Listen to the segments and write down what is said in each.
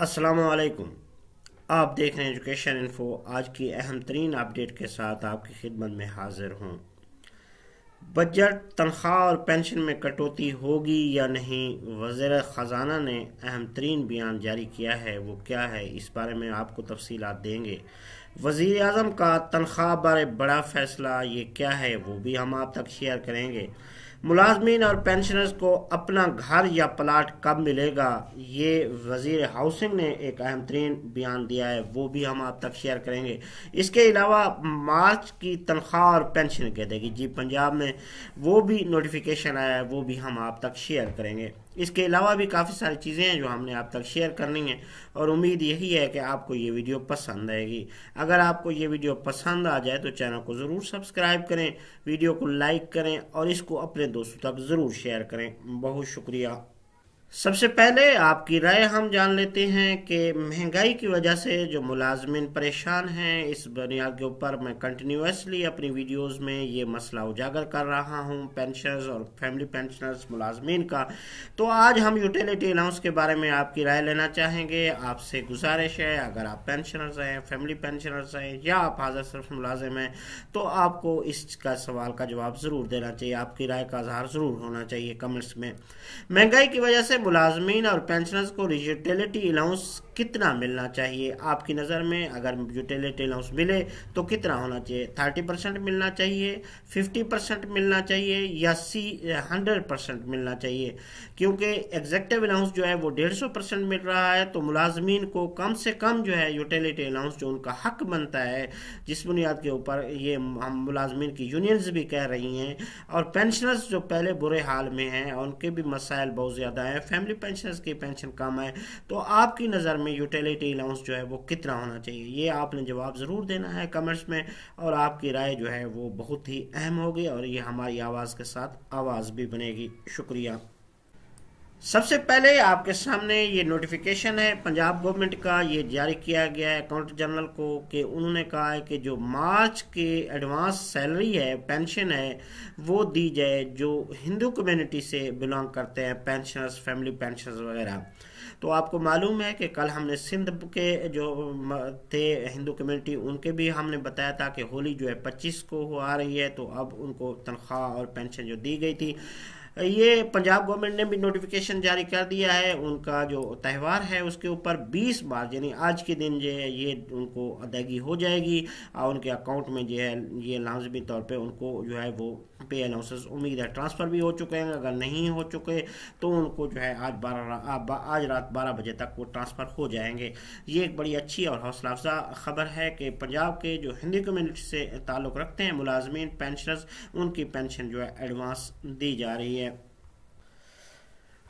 असलकुम आप देख रहे हैं एजुकेशन इन्फो आज की अहम तरीन अपडेट के साथ आपकी खिदमत में हाजिर हूँ बजट तनख्वाह और पेंशन में कटौती होगी या नहीं वजीर ख़जाना ने अहम तरीन बयान जारी किया है वो क्या है इस बारे में आपको तफसीलात देंगे वजीर अजम का तनख्वाह बारे बड़ा फ़ैसला ये क्या है वो भी हम आप तक शेयर करेंगे मुलाजमीन और पेंशनर्स को अपना घर या प्लाट कब मिलेगा ये वजीर हाउसिंग ने एक अहम तरीन बयान दिया है वो भी हम आप तक शेयर करेंगे इसके अलावा मार्च की तनख्वाह और पेंशन कह देगी जी पंजाब में वो भी नोटिफिकेशन आया है वो भी हम आप तक शेयर करेंगे इसके अलावा भी काफ़ी सारी चीज़ें हैं जो हमने आप तक शेयर करनी है और उम्मीद यही है कि आपको ये वीडियो पसंद आएगी अगर आपको ये वीडियो पसंद आ जाए तो चैनल को ज़रूर सब्सक्राइब करें वीडियो को लाइक करें और इसको अपने दोस्तों तक ज़रूर शेयर करें बहुत शुक्रिया सबसे पहले आपकी राय हम जान लेते हैं कि महंगाई की वजह से जो मुलाजमिन परेशान हैं इस बुनियाद के ऊपर मैं कंटिन्यूसली अपनी वीडियोस में ये मसला उजागर कर रहा हूँ पेंशनर्स और फैमिली पेंशनर्स मुलाजमीन का तो आज हम यूटिलिटी अलाउंस के बारे में आपकी राय लेना चाहेंगे आपसे गुजारिश है अगर आप पेंशनर्स हैं फैमिली पेंशनर्स हैं या आप हाजिर सिर्फ मुलाजिम हैं तो आपको इसका सवाल का जवाब ज़रूर देना चाहिए आपकी राय का अजहार ज़रूर होना चाहिए कमेंट्स में महंगाई की वजह से ऐसे मुलाजमीन और पेंशनर्स को यूटिलिटी अलाउंस कितना मिलना चाहिए आपकी नज़र में अगर यूटिलिटी अलाउंस मिले तो कितना होना चाहिए थर्टी परसेंट मिलना चाहिए फिफ्टी परसेंट मिलना चाहिए या सी हंड्रेड परसेंट मिलना चाहिए क्योंकि एग्जेक्टिव अलाउंस जो है वो डेढ़ सौ परसेंट मिल रहा है तो मुलाजमीन को कम से कम जो है यूटिलिटी अलाउंस जो उनका हक बनता है जिस बुनियाद के ऊपर ये हम मुलाजमीन की यूनियंस भी कह रही हैं और पेंशनर्स जो पहले बुरे हाल में हैं उनके भी मसाइल बहुत ज़्यादा हैं फैमिली पेंशनर्स की पेंशन कम है तो आपकी नज़र में यूटिलिटी अलाउंस जो है वो कितना होना चाहिए ये आपने जवाब ज़रूर देना है कमेंट्स में और आपकी राय जो है वो बहुत ही अहम होगी और ये हमारी आवाज़ के साथ आवाज़ भी बनेगी शुक्रिया सबसे पहले आपके सामने ये नोटिफिकेशन है पंजाब गवर्नमेंट का ये जारी किया गया है अकाउंट जनरल को कि उन्होंने कहा है कि जो मार्च के एडवांस सैलरी है पेंशन है वो दी जाए जो हिंदू कम्युनिटी से बिलोंग करते हैं पेंशनर्स फैमिली पेंशनर्स वगैरह तो आपको मालूम है कि कल हमने सिंध के जो थे हिंदू कम्युनिटी उनके भी हमने बताया था कि होली जो है पच्चीस को आ रही है तो अब उनको तनख्वाह और पेंशन जो दी गई थी ये पंजाब गवर्नमेंट ने भी नोटिफिकेशन जारी कर दिया है उनका जो त्यौहार है उसके ऊपर 20 मार्च यानी आज के दिन जो है ये उनको अदायगी हो जाएगी और उनके अकाउंट में जो है ये लाजमी तौर पर उनको जो है वो पे अनाउंसर्स उम्मीद है ट्रांसफ़र भी हो चुके हैं अगर नहीं हो चुके तो उनको जो है आज बारह आज रात बारह बजे तक वो ट्रांसफ़र हो जाएंगे ये एक बड़ी अच्छी और हौसला अफजा खबर है कि पंजाब के जो हिंदी कम्यूनिटी से ताल्लुक़ रखते हैं मुलाजमी पेंशनर्स उनकी पेंशन जो है एडवांस दी जा रही है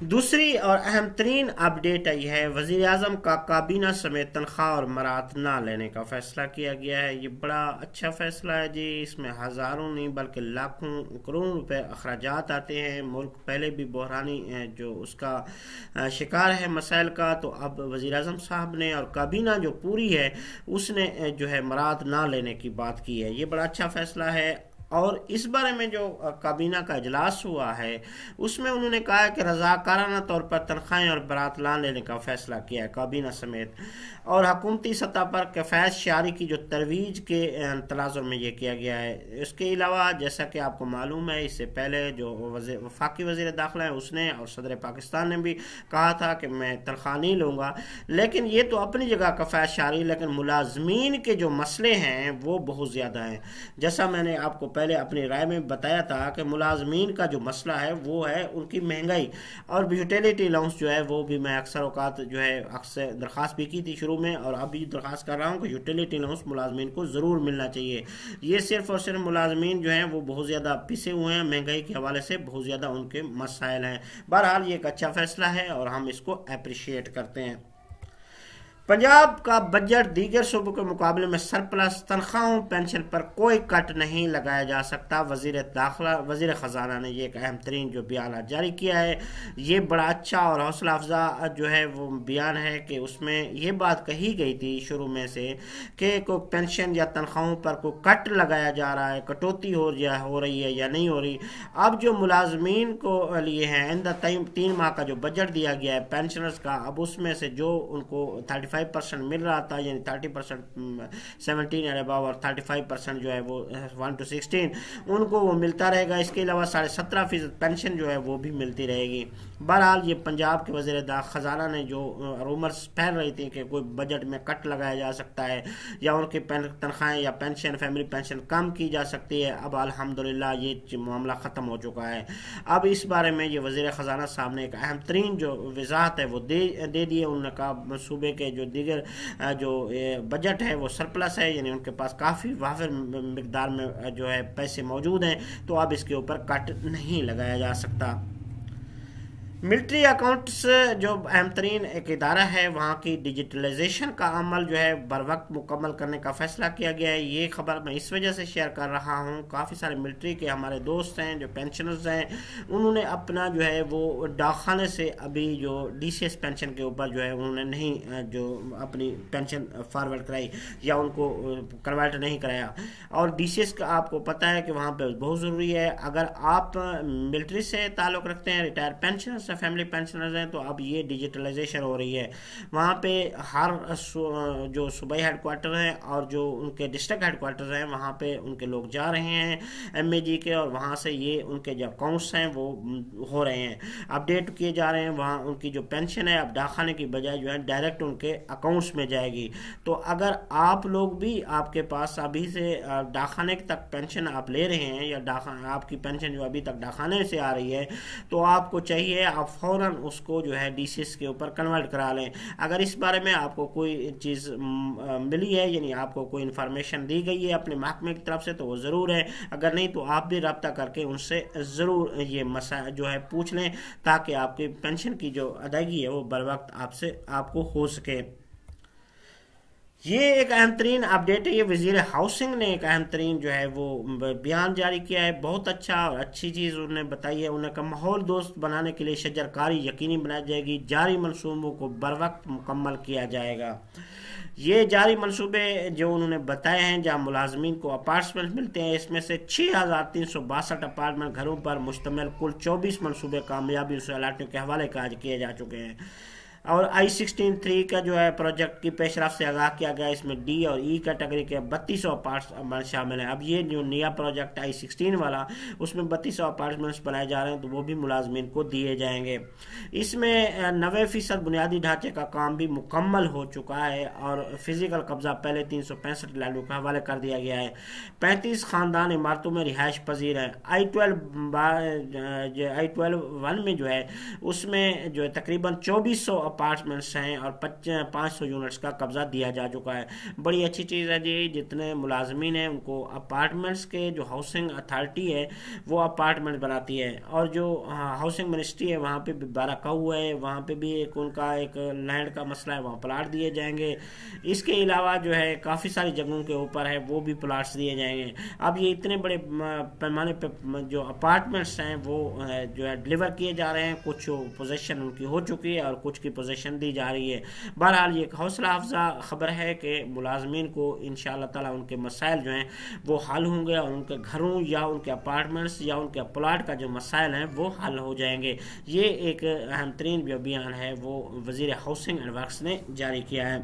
दूसरी और अहम तरीन अपडेट आई है वजीर अजम का काबीना समेत तनख्वाह और मरात ना लेने का फैसला किया गया है ये बड़ा अच्छा फैसला है जी इसमें हज़ारों नहीं बल्कि लाखों करोड़ों रुपए अखराज आते हैं मुल्क पहले भी बहरानी जो उसका शिकार है मसाइल का तो अब वज़ी अजम साहब ने और काबीना जो पूरी है उसने जो है मरात ना लेने की बात की है ये बड़ा अच्छा फैसला है और इस बारे में जो काबीना का अजलास हुआ है उसमें उन्होंने कहा है कि रजाकाराना तौर पर तनख्वाहें और बरात ला लेने का फैसला किया है काबीना समेत और हकूमती सतह पर कैफैज शारी की जो तरवीज के तनाजुर में यह किया गया है इसके अलावा जैसा कि आपको मालूम है इससे पहले जो वफाकी वजीर दाखिला है उसने और सदर पाकिस्तान ने भी कहा था कि मैं तनख्वाह नहीं लूँगा लेकिन ये तो अपनी जगह कफायत शारी लेकिन मुलाजमीन के जो मसले हैं वो बहुत ज़्यादा हैं जैसा मैंने आपको पहले अपनी राय में बताया था कि मुलाजमीन का जो मसला है वो है उनकी महंगाई और यूटिलिटी लाउंस जो है वो भी मैं अक्सर अवकात जो है अक्सर दरख्वास्त भी की थी शुरू में और अब भी दरख्वास्त कर रहा हूँ कि यूटिलिटी लाउंस मुलाजमीन को ज़रूर मिलना चाहिए ये सिर्फ और सिर्फ मुलाजमीन जो हैं वो बहुत ज़्यादा पिसे हुए हैं महंगाई के हवाले से बहुत ज़्यादा उनके मसाइल हैं बहरहाल ये एक अच्छा फ़ैसला है और हम इसको अप्रिशिएट करते हैं पंजाब का बजट दीगर सूबों के मुकाबले में सरप्लस तनख्वाहों पेंशन पर कोई कट नहीं लगाया जा सकता वजीर दाखिला वजीर ख़जाना ने यह एक अहम तरीन जो बयान जारी किया है ये बड़ा अच्छा और हौसला अफजा जो है वो बयान है कि उसमें यह बात कही गई थी शुरू में से कि कोई पेंशन या तनख्वाहों पर कोई कट लगाया जा रहा है कटौती हो या हो रही है या नहीं हो रही अब जो मुलाजमीन को लिए हैं दिन तीन माह का जो बजट दिया गया है पेंशनर्स का अब उसमें से जो उनको थर्टी फाइव परसेंट मिल रहा था यानी thirty percent seventeen and above और थर्टी फाइव परसेंट जो है वो वन टू सिक्सटीन उनको वो मिलता रहेगा इसके अलावा साढ़े सत्रह फीसद पेंशन जो है वो भी मिलती रहेगी बहरहाल ये पंजाब के दा ख़जाना ने जो रूमर्स फैल रही थी कि कोई बजट में कट लगाया जा सकता है या उनकी तनख्वाहें या पेंशन फैमिली पेंशन कम की जा सकती है अब अलहमदिल्ला ये मामला ख़त्म हो चुका है अब इस बारे में ये वजी ख़जाना साहब ने एक अहम तरीन जो वजाहत है वो दे दे दिए उन्होंने कहा सूबे के जो दीगर जो बजट है वो सरप्लस है यानी उनके पास काफ़ी वाफिर मकदार में जो है पैसे मौजूद हैं तो अब इसके ऊपर कट नहीं लगाया जा सकता मिल्ट्री अकाउंट्स जो अहम तरीन एक इदारा है वहाँ की डिजिटलाइजेशन का अमल जो है बर वक्त मुकम्मल करने का फ़ैसला किया गया है ये खबर मैं इस वजह से शेयर कर रहा हूँ काफ़ी सारे मिल्ट्री के हमारे दोस्त हैं जो पेंशनर्स हैं उन्होंने अपना जो है वो डाकखाने से अभी जो डी सी एस पेंशन के ऊपर जो है उन्होंने नहीं जो अपनी पेंशन फारवर्ड कराई या उनको कन्वर्ट नहीं कराया और डी सी एस का आपको पता है कि वहाँ पर बहुत ज़रूरी है अगर आप मिल्ट्री से ताल्लुक़ रखते हैं retire pensioners pensioners family pensioners हैं तो अब ये डिजिटलाइजेशन हो रही है वहाँ पे हर जो सूबाई हेडकोार्टर है और जो उनके डिस्ट्रिक्ट हेडकोार्टर हैं वहाँ पे उनके लोग जा रहे हैं एम के और वहाँ से ये उनके जो अकाउंट्स हैं वो हो रहे हैं अपडेट किए जा रहे हैं वहाँ उनकी जो पेंशन है अब डाखाने की बजाय जो है डायरेक्ट उनके अकाउंट्स में जाएगी तो अगर आप लोग भी आपके पास अभी से डाखाने तक पेंशन आप ले रहे हैं या आपकी पेंशन जो अभी तक डाखाने से आ रही है तो आपको चाहिए आप फ़ौर उसको जो है डीसीस के ऊपर कन्वर्ट करा लें अगर इस बारे में आपको कोई चीज़ मिली है यानी आपको कोई इन्फॉर्मेशन दी गई है अपने महकमे की तरफ से तो वो ज़रूर है अगर नहीं तो आप भी रबता करके उनसे ज़रूर ये मसा जो है पूछ लें ताकि आपकी पेंशन की जो अदायगी है वो बर वक्त आपसे आपको हो सके ये एक अहम तरीन अपडेट है ये वजीर हाउसिंग ने एक अहम तरीन जो है वो बयान जारी किया है बहुत अच्छा और अच्छी चीज़ उन्होंने बताई है उन्होंने कहा माहौल दोस्त बनाने के लिए शजरकारी यकीनी बनाई जाएगी जारी मनसूबों को बर वक्त मुकम्मल किया जाएगा ये जारी मनसूबे जो उन्होंने बताए हैं जहाँ मुलाजमीन को अपार्टमेंट मिलते हैं इसमें से छः हज़ार तीन सौ बासठ अपार्टमेंट घरों पर मुश्तमिल कुल चौबीस मनसूबे कामयाबी से अलाटियों के हवाले काज किए जा चुके हैं और आई सिक्सटीन थ्री का जो है प्रोजेक्ट की पेशरफ से आगाह किया गया इसमें डी और ई e कैटेगरी के बत्तीस सौ पार्ट्स शामिल हैं अब ये जो नया प्रोजेक्ट आई सिक्सटीन वाला उसमें बत्तीस सौ अपार्टमेंट्स बनाए जा रहे हैं तो वो भी मुलाजमीन को दिए जाएंगे इसमें नबे फीसद बुनियादी ढांचे का काम भी मुकम्मल हो चुका है और फिजिकल कब्जा पहले तीन सौ पैंसठ लाडू के हवाले कर दिया गया है पैंतीस खानदान इमारतों में रिहाइश पजीर है I twelve I twelve one में जो है उसमें जो है तकरीबन चौबीस सौ अपार्टमेंट्स हैं और पाँच सौ यूनिट्स का कब्जा दिया जा चुका है बड़ी अच्छी चीज़ है जी जितने मुलाजमीन हैं उनको अपार्टमेंट्स के जो हाउसिंग अथॉरिटी है वो अपार्टमेंट बनाती है और जो हाउसिंग मिनिस्ट्री है वहाँ पर भी बाराका हुआ है वहाँ पे भी एक उनका एक लैंड का मसला है वहाँ प्लाट दिए जाएंगे इसके अलावा जो है काफ़ी सारी जगहों के ऊपर है वो भी प्लाट्स दिए जाएंगे अब ये इतने बड़े पैमाने पर जो अपार्टमेंट्स हैं वो जो है डिलीवर किए जा रहे हैं कुछ पोजीशन उनकी हो चुकी है और कुछ की पोजीशन पोजिशन दी जा रही है बहरहाल ये हौसला अफजा ख़बर है कि मुलाजमीन को इन ताला उनके मसाइल जो हैं वो हल होंगे और उनके घरों या उनके अपार्टमेंट्स या उनके प्लाट का जो मसाइल हैं वो हल हो जाएंगे ये एक अहम तरीन जो बयान है वो वज़ी हाउसिंग एंड वर्कस ने जारी किया है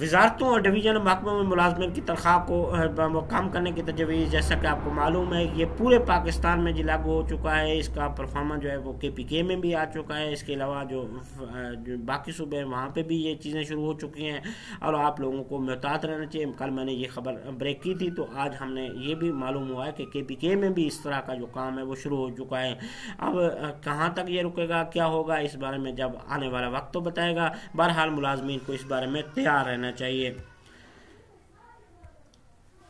वजारतों और डिवीज़न महकमों में मुलाजमन की तनख्वाह को कम करने की तजवीज़ जैसा कि आपको मालूम है ये पूरे पाकिस्तान में जी लागू हो चुका है इसका परफॉर्मेंस जो है वो के पी के में भी आ चुका है इसके अलावा जो, जो बाकी सूबे हैं वहाँ पर भी ये चीज़ें शुरू हो चुकी हैं और आप लोगों को महतात रहना चाहिए कल मैंने ये खबर ब्रेक की थी तो आज हमने ये भी मालूम हुआ है कि के पी के में भी इस तरह का जो काम है वो शुरू हो चुका है अब कहाँ तक ये रुकेगा क्या होगा इस बारे में जब आने वाला वक्त तो बताएगा बहरहाल मुलाजमीन को इस बारे में तैयार रहना करना चाहिए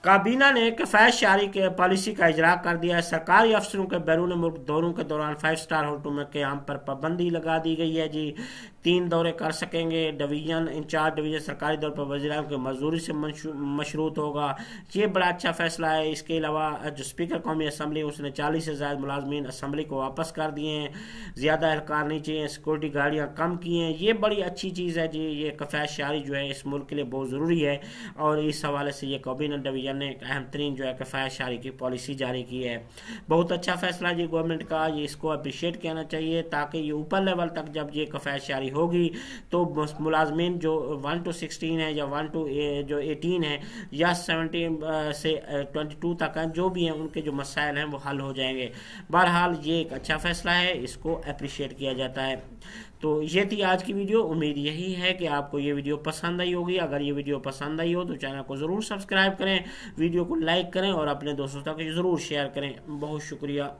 काबीना ने कफैत शारी के पॉलिसी का इजरा कर दिया है सरकारी अफसरों के बैरून मुल्क दौरों के दौरान फाइव स्टार होटलों में क्याम पर पाबंदी लगा दी गई है जी तीन दौरे कर सकेंगे डिवीज़न इन चार डिवीज़न सरकारी तौर पर वजीराम की मजदूरी से मशरूत होगा ये बड़ा अच्छा फैसला है इसके अलावा जो स्पीकर कौमी असम्बली उसने चालीस से ज़्यादा मुलाजमी असम्बली को वापस कर दिए हैं ज़्यादा एहलकार नहीं चाहिए सिक्योरिटी गाड़ियाँ कम की हैं ये बड़ी अच्छी चीज़ है जी ये कफैश शारी जो है इस मुल्क के लिए बहुत ज़रूरी है और इस हवाले से ये कैबिनेट डिवीज़न ने एक अहम तरीन जो है कफैश शारी की पॉलिसी जारी की है बहुत अच्छा फैसला जी गवर्नमेंट का ये इसको अप्रिशिएट करना चाहिए ताकि ये ऊपर लेवल तक जब ये कफैश शारी कार्रवाई होगी तो मुलाजमन जो वन टू सिक्सटीन है या वन टू जो एटीन है या सेवनटीन से ट्वेंटी टू तक जो भी हैं उनके जो मसाइल हैं वो हल हो जाएंगे बहरहाल ये एक अच्छा फैसला है इसको अप्रिशिएट किया जाता है तो ये थी आज की वीडियो उम्मीद यही है कि आपको ये वीडियो पसंद आई होगी अगर ये वीडियो पसंद आई हो तो चैनल को ज़रूर सब्सक्राइब करें वीडियो को लाइक करें और अपने दोस्तों तक ज़रूर शेयर करें बहुत शुक्रिया